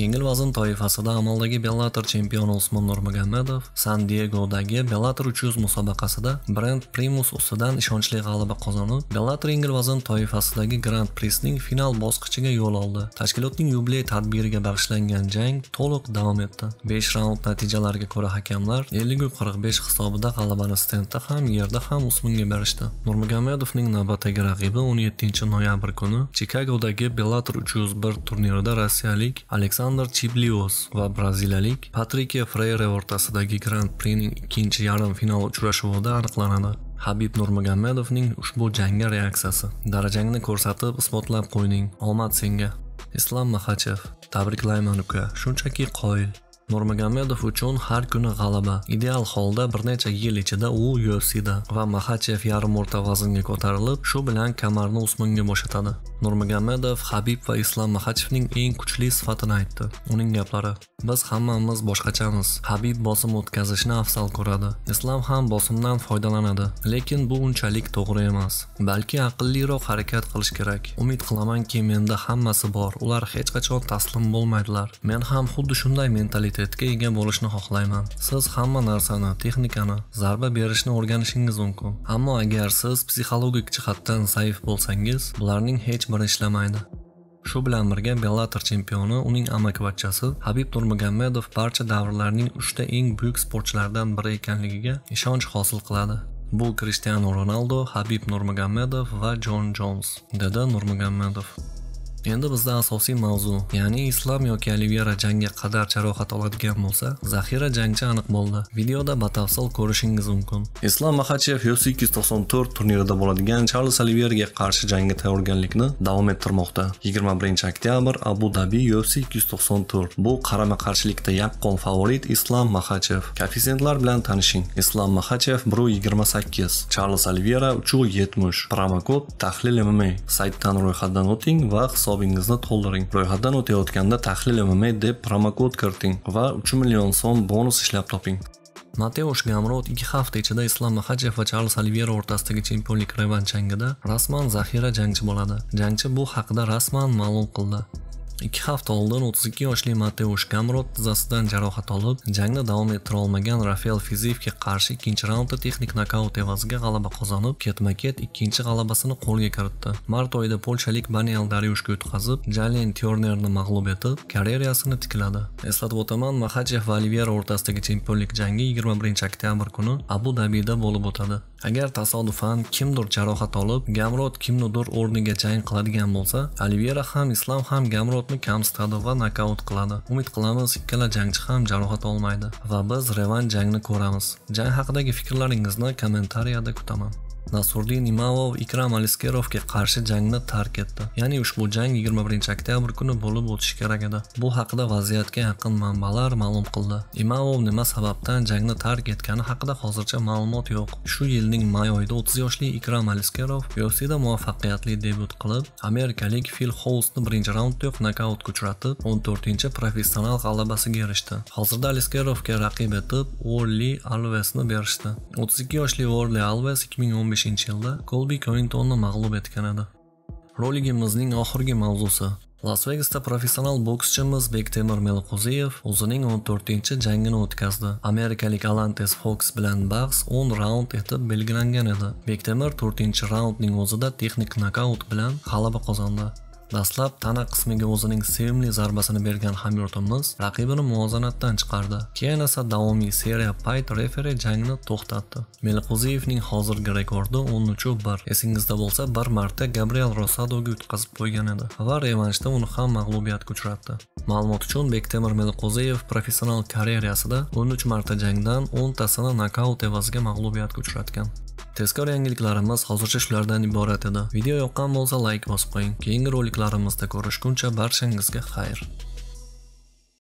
Yengil vazn toifasida amaldagi Bellator chempioni Usmon Nurmagomedov San Diegodagi Bellator 300 musobaqasida brend Primus ustidan ishonchli g'alaba qozonib, Bellator yengil vazn toifasidagi Grand prisning final bosqichiga yo'l oldi. Tashkilotning yubiley tadbiriga bag'ishlangan jang to'liq davom etdi. 5 raund natijalariga ko'ra hakamlar 50-45 hisobida g'alabani stendda ham, yerda ham Usmonga berishdi. Nurmagomedovning navbatdagi raqibi 17 noyabr kuni Chikagodagi Bellator 301 turnirida rossiyalik Aleksandr Aleksandr Chiblios va braziliyalik Patrike Freyre o'rtasidagi Grand Prix'ning ikkinchi yarim final uchrashuvida aniqlanadi. Habib Nurmagomedovning ushbu jangga reaksiyasi. Darajangni ko'rsatib, isbotlab qo'yding. Omad senga. Islom Maxachev. Tabriklayman uka. Shunchaki qoyil. Nurmagomedov uchun har kuni g'alaba. Ideal holda bir necha yil ichida u UFCda va Makhachev yarim o'rta vaznga ko'tarilib, shu bilan kamarni Usmonga bo'shatadi. Nurmagomedov Habib va Islom Makhachevning eng kuchli sifatini aytdi. Uning gaplari: Biz hammamiz boshqachamiz. Habib bosim o'tkazishni afzal ko'radi. Islom ham bosimdan foydalanadi, lekin bu unchalik to'g'ri emas. Balki aqlliroq harakat qilish kerak. Umid qilamanki, menda hammasi bor. Ular hech qachon taslim bo'lmaydilar. Men ham xuddi shunday mentalitet immunitetga ega bo'lishni xohlayman. Siz hamma narsani, texnikani zarba berishni o'rganishingiz mumkin, ammo agar siz psixologik jihatdan zaif bo'lsangiz, bularning hech biri ishlamaydi. Shu bilan birga Bellator chempioni, uning amakivachchasi Habib Nurmagomedov barcha davrlarning 3 ta eng buyuk sportchilaridan biri ekanligiga ishonch hosil qiladi. Bu Cristiano Ronaldo, Habib Nurmagomedov va Jon Jons, dedi Nurmagomedov. Endi bizda asosiy mavzu, ya'ni Islam yoki Olivera jangga qadar jarohat oladigan bo'lsa, zaxira jangchi aniq bo'ldi. Videoda batafsil ko'rishingiz mumkin. Islom Maxachev UFC 294 turnirida bo'ladigan Charles Oliverga qarshi jangga tayyorgarlikni davom ettirmoqda. 21-oktyabr Abu Dhabi UFC 294. Bu qarama-qarshilikda yaqqol favorit Islom Maxachev. koeffitsientlar bilan tanishing. Islom Maxachev 1.28, Charles Olivera 3.70. Promokod tahlil MMA saytdan ro'yxatdan o'ting va hisob hisobingizni to'ldiring ro'yxatdan o'tayotganda tahlil mma deb promokod kiriting va 3 million so'm bonus ishlab toping Mateush gamrod 2 hafta ichida Islom mahajev va charlz alvero o'rtasidagi chempionlik revan jangida rasman zaxira jangchi bo'ladi. Jangchi bu haqida rasman ma'lum qildi. ikki hafta oldin 32 yoshli Mateush Gamrot tizzasidan jarohat olib, jangni davom ettira olmagan Rafael Fiziyevga qarshi ikkinchi raundda texnik nokaut evaziga g'alaba qozonib, ketma-ket ikkinchi g'alabasini qo'lga kiritdi. Mart oyida polshalik Baniel Dariushga yutqazib, Jalen Turnerni mag'lub etib, karyerasini tikladi. Eslatib o'taman, mahachev va Olivera o'rtasidagi chempionlik jangi 21-oktyabr kuni Abu Dabida bo'lib o'tadi. Agar tasodifan kimdir jarohat olib, Gamrot kimnidir o'rniga jang qiladigan bo'lsa, Olivera ham Islom ham Gamrot kamsitadi va nokaut qiladi. Umid qilamiz ikkala jangchi ham jarohat olmaydi va biz revan jangni ko'ramiz. Jang haqidagi fikrlaringizni kommentariyada kutaman. Nasurdin Imamov Ikram Aliskerovga qarshi jangni tark etdi. Ya'ni ushbu jang 21 oktyabr kuni bo'lib o'tishi kerak edi. Bu haqida vaziyatga yaqin manbalar ma'lum qildi. Imamov nima sababdan jangni tark etgani haqida hozircha ma'lumot yo'q. Shu yilning may oyida 30 yoshli Ikram Aliskerov UFCda muvaffaqiyatli debyut qilib, amerikalik Phil Housni birinchi raunddayoq nokautga uchratib, 14-professional g'alabasiga erishdi. Hozirda Aliskerovga raqib etib, Orli Alvesni berishdi. 32 yoshli Orli Alves 2011 2015-yilda Colby Covingtonni mag'lub etgan edi. Roligimizning oxirgi mavzusi Las Vegasda professional bokschimiz Bektemir Melquziyev o'zining 14-jangini o'tkazdi. Amerikalik Alantes Fox bilan bahs 10 raund etib belgilangan edi. Bektemir 4-raundning o'zida texnik nokaut bilan g'alaba qozondi. Dastlab tana qismiga o'zining sevimli zarbasini bergan hamyurtimiz raqibini muvozanatdan chiqardi. Keyin esa davomiy seriya payt referi jangni to'xtatdi. Melquziyevning hozirgi rekordi 13 1 Esingizda bo'lsa, bir marta Gabriel Rosadoga yutqazib qo'ygan edi va revanshda uni ham mag'lubiyatga uchratdi. Ma'lumot uchun Bektemir Melquziyev professional karyerasida 13 marta jangdan 10 tasini nokaut evaziga mag'lubiyatga uchratgan. Tezkor yangiliklarimiz hozircha shulardan iborat edi. Video yoqqan bo'lsa like bosib qo'ying. Keyingi roliklarimizda ko'rishguncha barchangizga xayr.